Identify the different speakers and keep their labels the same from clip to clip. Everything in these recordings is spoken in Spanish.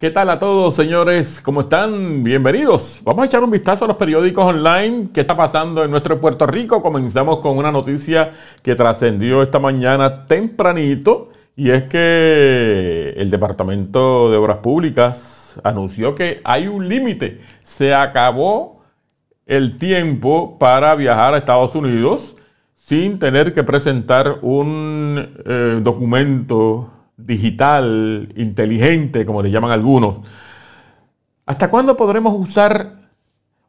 Speaker 1: ¿Qué tal a todos, señores? ¿Cómo están? Bienvenidos. Vamos a echar un vistazo a los periódicos online. ¿Qué está pasando en nuestro Puerto Rico? Comenzamos con una noticia que trascendió esta mañana tempranito. Y es que el Departamento de Obras Públicas anunció que hay un límite. Se acabó el tiempo para viajar a Estados Unidos sin tener que presentar un eh, documento digital, inteligente, como le llaman algunos. ¿Hasta cuándo podremos usar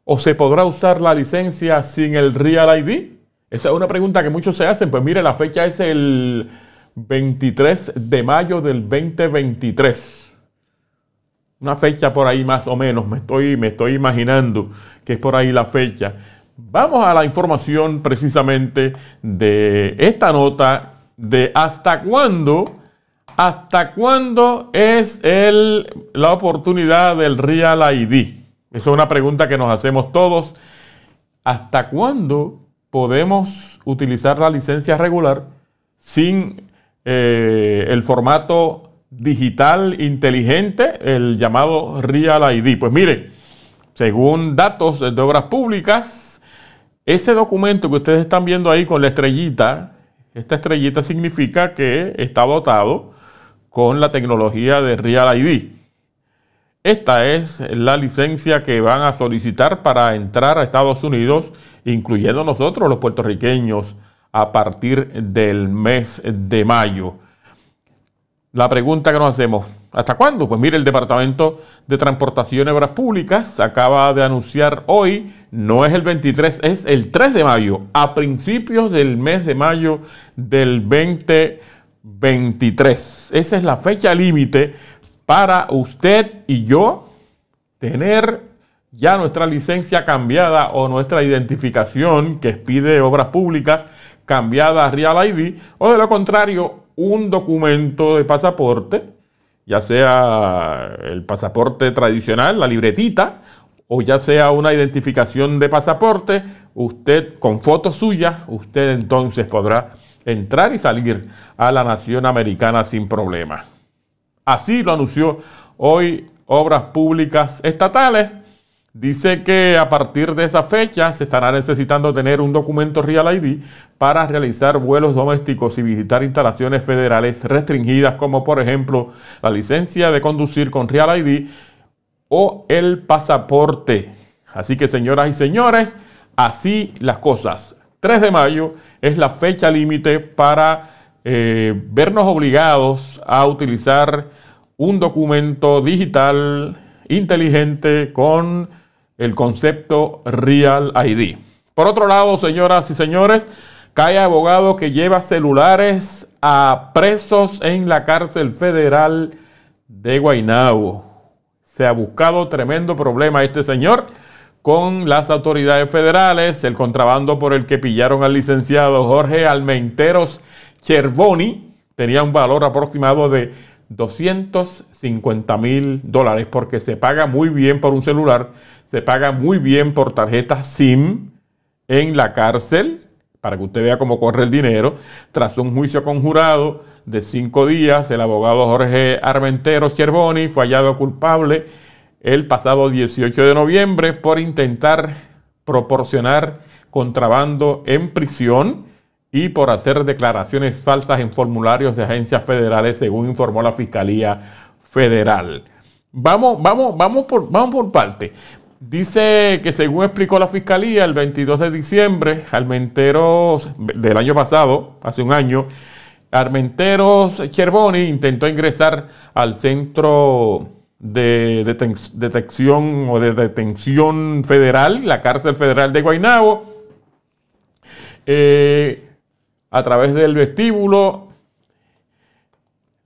Speaker 1: o se podrá usar la licencia sin el Real ID? Esa es una pregunta que muchos se hacen. Pues mire, la fecha es el 23 de mayo del 2023. Una fecha por ahí más o menos, me estoy, me estoy imaginando que es por ahí la fecha. Vamos a la información precisamente de esta nota de hasta cuándo ¿Hasta cuándo es la oportunidad del Real ID? Esa es una pregunta que nos hacemos todos. ¿Hasta cuándo podemos utilizar la licencia regular sin eh, el formato digital inteligente, el llamado Real ID? Pues mire, según datos de obras públicas, ese documento que ustedes están viendo ahí con la estrellita, esta estrellita significa que está dotado con la tecnología de Real ID. Esta es la licencia que van a solicitar para entrar a Estados Unidos, incluyendo nosotros los puertorriqueños, a partir del mes de mayo. La pregunta que nos hacemos, ¿hasta cuándo? Pues mire, el Departamento de Transportación y Obras Públicas acaba de anunciar hoy, no es el 23, es el 3 de mayo, a principios del mes de mayo del 20. 23. Esa es la fecha límite para usted y yo tener ya nuestra licencia cambiada o nuestra identificación que expide obras públicas cambiada a Real ID o de lo contrario un documento de pasaporte, ya sea el pasaporte tradicional, la libretita, o ya sea una identificación de pasaporte, usted con fotos suyas, usted entonces podrá entrar y salir a la nación americana sin problema. Así lo anunció hoy Obras Públicas Estatales. Dice que a partir de esa fecha se estará necesitando tener un documento Real ID para realizar vuelos domésticos y visitar instalaciones federales restringidas como por ejemplo la licencia de conducir con Real ID o el pasaporte. Así que señoras y señores, así las cosas. 3 de mayo es la fecha límite para eh, vernos obligados a utilizar un documento digital inteligente con el concepto Real ID. Por otro lado, señoras y señores, cae abogado que lleva celulares a presos en la cárcel federal de Guaynabo. Se ha buscado tremendo problema este señor con las autoridades federales, el contrabando por el que pillaron al licenciado Jorge Almenteros Cherboni tenía un valor aproximado de 250 mil dólares, porque se paga muy bien por un celular, se paga muy bien por tarjeta SIM en la cárcel, para que usted vea cómo corre el dinero. Tras un juicio conjurado de cinco días, el abogado Jorge Armenteros Cherboni fue hallado culpable el pasado 18 de noviembre por intentar proporcionar contrabando en prisión y por hacer declaraciones falsas en formularios de agencias federales, según informó la Fiscalía Federal. Vamos, vamos, vamos por, vamos por parte. Dice que según explicó la fiscalía, el 22 de diciembre, Armenteros, del año pasado, hace un año, Armenteros Cherboni intentó ingresar al centro de detección o de detención federal, la cárcel federal de Guaynabo, eh, a través del vestíbulo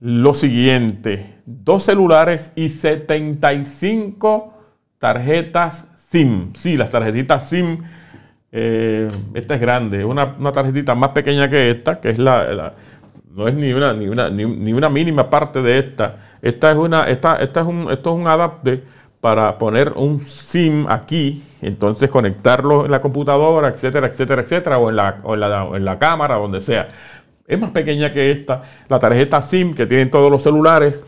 Speaker 1: lo siguiente, dos celulares y 75 tarjetas SIM. Sí, las tarjetitas SIM, eh, esta es grande, una, una, tarjetita más pequeña que esta, que es la, no es ni una, ni una mínima parte de esta esta es una, esta, esta es un, esto es un adapte para poner un SIM aquí, entonces conectarlo en la computadora, etcétera, etcétera, etcétera, o en la, en la, cámara, donde sea. Es más pequeña que esta. La tarjeta SIM que tienen todos los celulares.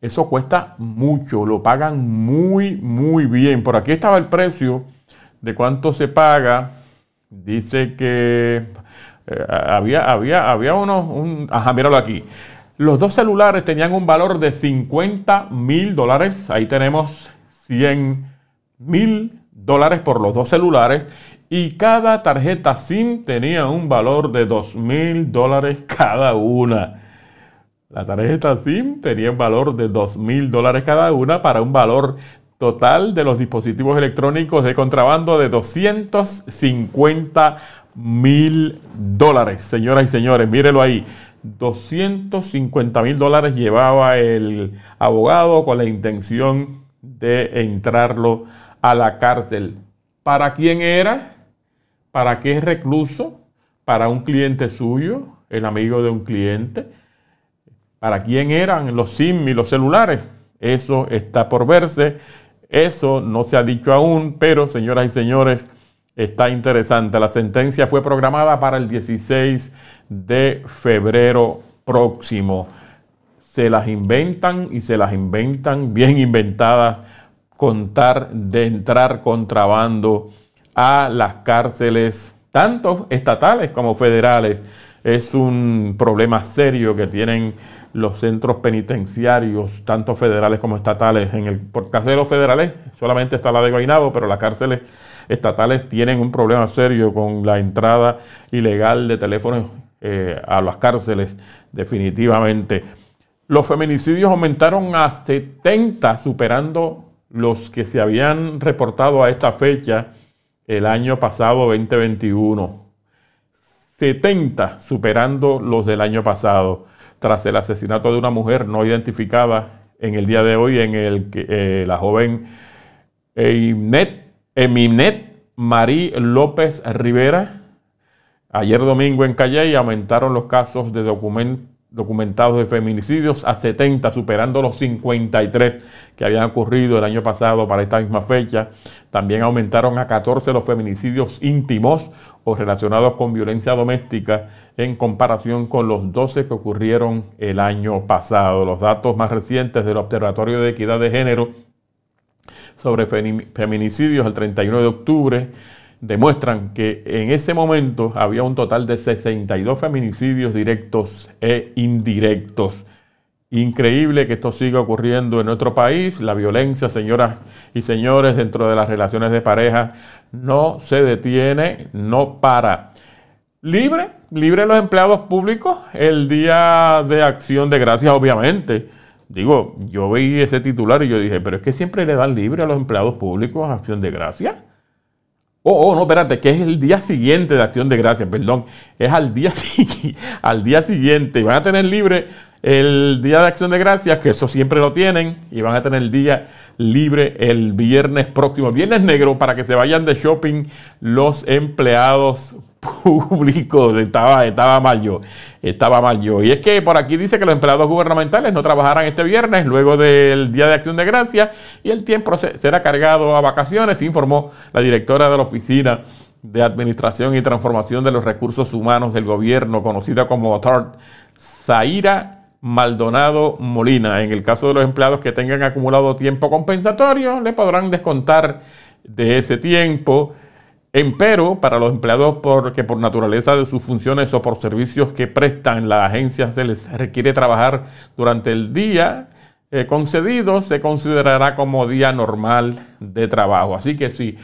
Speaker 1: Eso cuesta mucho, lo pagan muy, muy bien. Por aquí estaba el precio de cuánto se paga. Dice que eh, había, había, había unos, un, ajá, míralo aquí. Los dos celulares tenían un valor de 50 mil dólares. Ahí tenemos 100 mil dólares por los dos celulares. Y cada tarjeta SIM tenía un valor de 2 mil dólares cada una. La tarjeta SIM tenía un valor de 2 mil dólares cada una para un valor total de los dispositivos electrónicos de contrabando de 250 mil dólares. Señoras y señores, mírelo ahí. 250 mil dólares llevaba el abogado con la intención de entrarlo a la cárcel. ¿Para quién era? ¿Para qué recluso? ¿Para un cliente suyo? ¿El amigo de un cliente? ¿Para quién eran los SIM y los celulares? Eso está por verse. Eso no se ha dicho aún, pero señoras y señores, Está interesante. La sentencia fue programada para el 16 de febrero próximo. Se las inventan y se las inventan bien inventadas contar de entrar contrabando a las cárceles, tanto estatales como federales. Es un problema serio que tienen los centros penitenciarios, tanto federales como estatales. En el por caso de los federales, solamente está la de Guaynabo, pero las cárceles estatales tienen un problema serio con la entrada ilegal de teléfonos eh, a las cárceles, definitivamente. Los feminicidios aumentaron a 70, superando los que se habían reportado a esta fecha el año pasado 2021. 70, superando los del año pasado tras el asesinato de una mujer no identificada en el día de hoy, en el que eh, la joven Eminet, Eminet Marí López Rivera. Ayer domingo en Calle y aumentaron los casos de documentos documentados de feminicidios a 70, superando los 53 que habían ocurrido el año pasado para esta misma fecha. También aumentaron a 14 los feminicidios íntimos o relacionados con violencia doméstica en comparación con los 12 que ocurrieron el año pasado. Los datos más recientes del Observatorio de Equidad de Género sobre feminicidios el 31 de octubre demuestran que en ese momento había un total de 62 feminicidios directos e indirectos. Increíble que esto siga ocurriendo en nuestro país. La violencia, señoras y señores, dentro de las relaciones de pareja no se detiene, no para. Libre, libre los empleados públicos el día de acción de gracias, obviamente. Digo, yo vi ese titular y yo dije, pero es que siempre le dan libre a los empleados públicos acción de gracias. Oh, oh, no, espérate, que es el día siguiente de Acción de Gracias, perdón. Es al día, al día siguiente. Van a tener libre el Día de Acción de Gracias, que eso siempre lo tienen, y van a tener el día libre el viernes próximo, viernes negro, para que se vayan de shopping los empleados públicos. Estaba, estaba mal yo, estaba mal yo. Y es que por aquí dice que los empleados gubernamentales no trabajarán este viernes luego del Día de Acción de Gracias y el tiempo será cargado a vacaciones, informó la directora de la oficina de Administración y Transformación de los Recursos Humanos del Gobierno, conocida como TART, Zaira Maldonado Molina. En el caso de los empleados que tengan acumulado tiempo compensatorio, le podrán descontar de ese tiempo. Empero, para los empleados porque por naturaleza de sus funciones o por servicios que prestan la agencia se les requiere trabajar durante el día eh, concedido, se considerará como día normal de trabajo. Así que si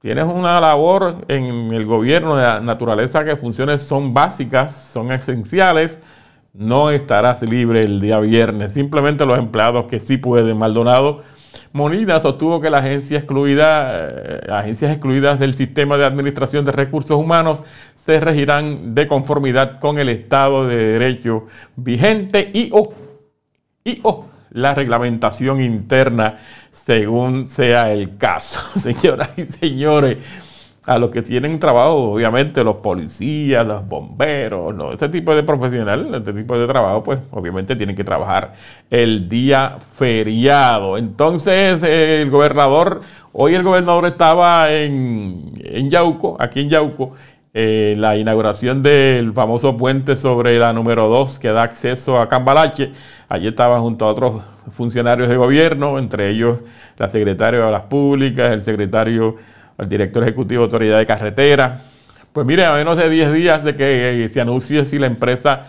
Speaker 1: tienes una labor en el gobierno de la naturaleza que funciones son básicas, son esenciales, no estarás libre el día viernes. Simplemente los empleados que sí pueden. Maldonado Molina sostuvo que las eh, agencias excluidas del sistema de administración de recursos humanos se regirán de conformidad con el Estado de Derecho vigente y y la reglamentación interna, según sea el caso. Señoras y señores a los que tienen trabajo, obviamente los policías, los bomberos, ¿no? este tipo de profesionales, este tipo de trabajo, pues obviamente tienen que trabajar el día feriado. Entonces el gobernador, hoy el gobernador estaba en, Yauco, aquí en Yauco, en eh, la inauguración del famoso puente sobre la número 2 que da acceso a Cambalache. Allí estaba junto a otros funcionarios de gobierno, entre ellos la secretaria de las públicas, el secretario al director ejecutivo de Autoridad de Carretera. Pues mire, a menos de 10 días de que eh, se anuncie si la empresa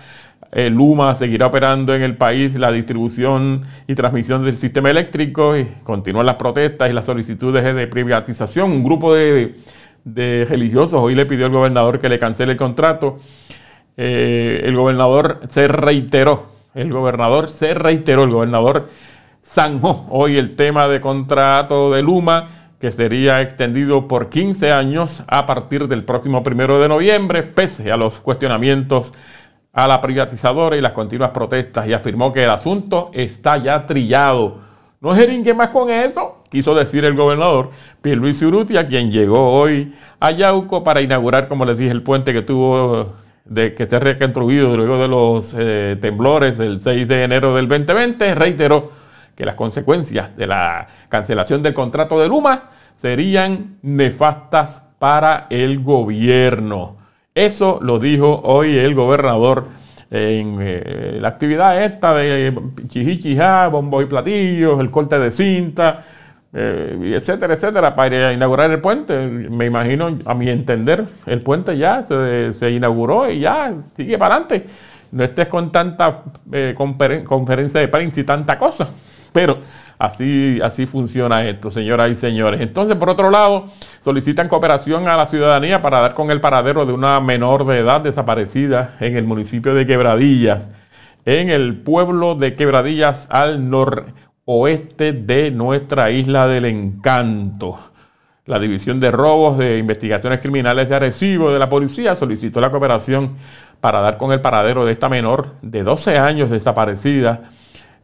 Speaker 1: eh, Luma seguirá operando en el país la distribución y transmisión del sistema eléctrico, y continúan las protestas y las solicitudes de privatización. Un grupo de, religiosos hoy le pidió al gobernador que le cancele el contrato. Eh, el gobernador se reiteró, el gobernador se reiteró, el gobernador zanjó hoy el tema de contrato de Luma que sería extendido por 15 años a partir del próximo primero de noviembre, pese a los cuestionamientos a la privatizadora y las continuas protestas, y afirmó que el asunto está ya trillado. No jeringue más con eso, quiso decir el gobernador Pierluis Urrutia, quien llegó hoy a Yauco para inaugurar, como les dije, el puente que tuvo de que se reconstruido luego de los eh, temblores del 6 de enero del 2020, reiteró que las consecuencias de la cancelación del contrato de Luma serían nefastas para el gobierno. Eso lo dijo hoy el gobernador en eh, la actividad esta de chijichijá, bombos y platillos, el corte de cinta, eh, etcétera, etcétera, para inaugurar el puente. Me imagino, a mi entender, el puente ya se, inauguró y ya sigue para adelante. No estés con tanta eh, conferencia de prensa y tanta cosa. Pero así, así funciona esto, señoras y señores. Entonces, por otro lado, solicitan cooperación a la ciudadanía para dar con el paradero de una menor de edad desaparecida en el municipio de Quebradillas, en el pueblo de Quebradillas al noroeste de nuestra isla del encanto. La División de Robos de Investigaciones Criminales de Arecibo de la Policía solicitó la cooperación para dar con el paradero de esta menor de 12 años desaparecida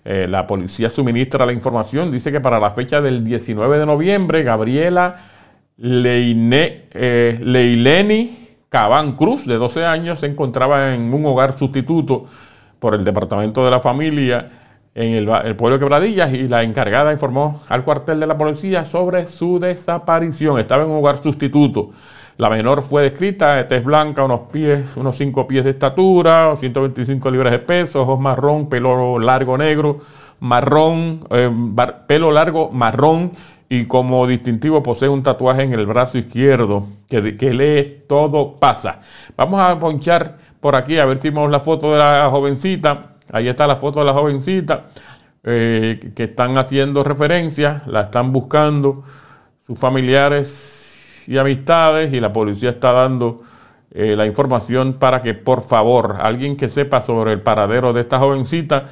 Speaker 1: eh, la policía suministra la información, dice que para la fecha del 19 de noviembre, Gabriela eh, Leileni Cabán Cruz, de 12 años, se encontraba en un hogar sustituto por el Departamento de la Familia en el, pueblo de Quebradillas y la encargada informó al cuartel de la policía sobre su desaparición. Estaba en un hogar sustituto. La menor fue descrita, este es blanca, unos pies, unos 5 pies de estatura, 125 libras de peso, ojos marrón, pelo largo negro, marrón, eh, pelo largo marrón y como distintivo posee un tatuaje en el brazo izquierdo que, que lee todo pasa. Vamos a ponchar por aquí a ver si vemos la foto de la jovencita. Ahí está la foto de la jovencita eh, que están haciendo referencia, la están buscando sus familiares y amistades y la policía está dando eh, la información para que por favor alguien que sepa sobre el paradero de esta jovencita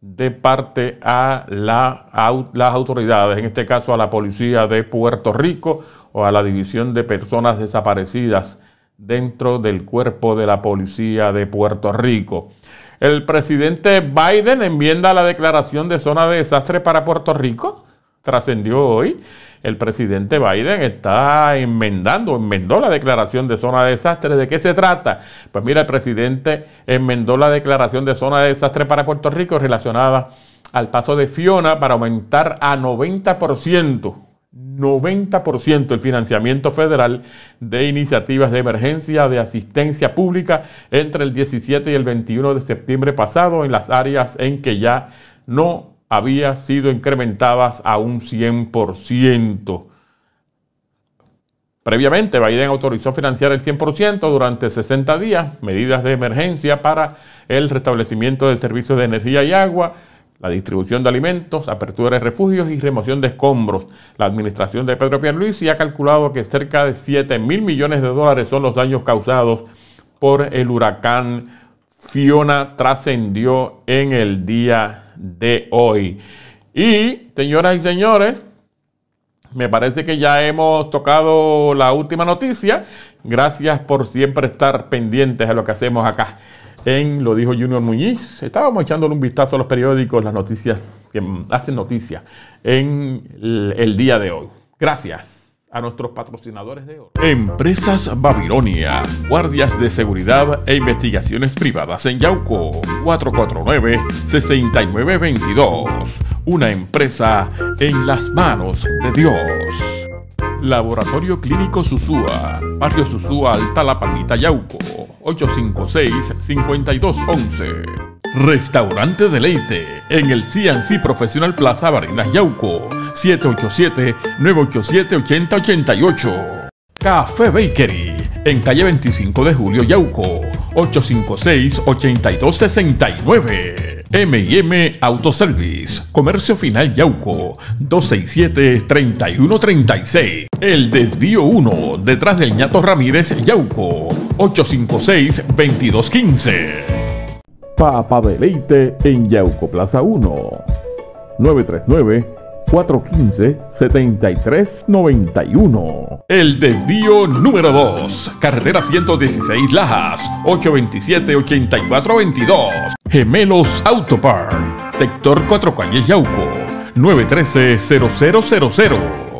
Speaker 1: de parte a, la, a las autoridades, en este caso a la policía de Puerto Rico o a la división de personas desaparecidas dentro del cuerpo de la policía de Puerto Rico. El presidente Biden enmienda la declaración de zona de desastre para Puerto Rico, trascendió hoy el presidente Biden está enmendando, enmendó la declaración de zona de desastre. ¿De qué se trata? Pues mira, el presidente enmendó la declaración de zona de desastre para Puerto Rico relacionada al paso de Fiona para aumentar a 90%. 90% el financiamiento federal de iniciativas de emergencia de asistencia pública entre el 17 y el 21 de septiembre pasado en las áreas en que ya no había sido incrementadas a un 100%. Previamente, Biden autorizó financiar el 100% durante 60 días, medidas de emergencia para el restablecimiento del servicio de energía y agua, la distribución de alimentos, apertura de refugios y remoción de escombros. La administración de Pedro Pierluisi ha calculado que cerca de 7 mil millones de dólares son los daños causados por el huracán Fiona trascendió en el día de hoy. Y, señoras y señores, me parece que ya hemos tocado la última noticia. Gracias por siempre estar pendientes a lo que hacemos acá. En, lo dijo Junior Muñiz, estábamos echándole un vistazo a los periódicos, las noticias que hacen noticias en el día de hoy. Gracias a nuestros patrocinadores de oro. Empresas Babilonia, guardias de seguridad e investigaciones privadas en Yauco, 449-6922. Una empresa en las manos de Dios. Laboratorio Clínico Susúa, Barrio Susúa, Alta La Palmita, Yauco, 856-5211. Restaurante Deleite en el CNC Profesional Plaza Barinas Yauco 787-987-8088. Café Bakery en calle 25 de Julio Yauco 856-8269. MM Autoservice, Comercio Final Yauco, 267-3136. El Desvío 1, detrás del ñato Ramírez Yauco, 856-2215. Papa Deleite en Yauco Plaza 1. 939-415-7391. El desvío número 2. Carretera 116 Lajas. 827-8422. Gemelos Autopark. Sector 4 Calle Yauco. 913-0000.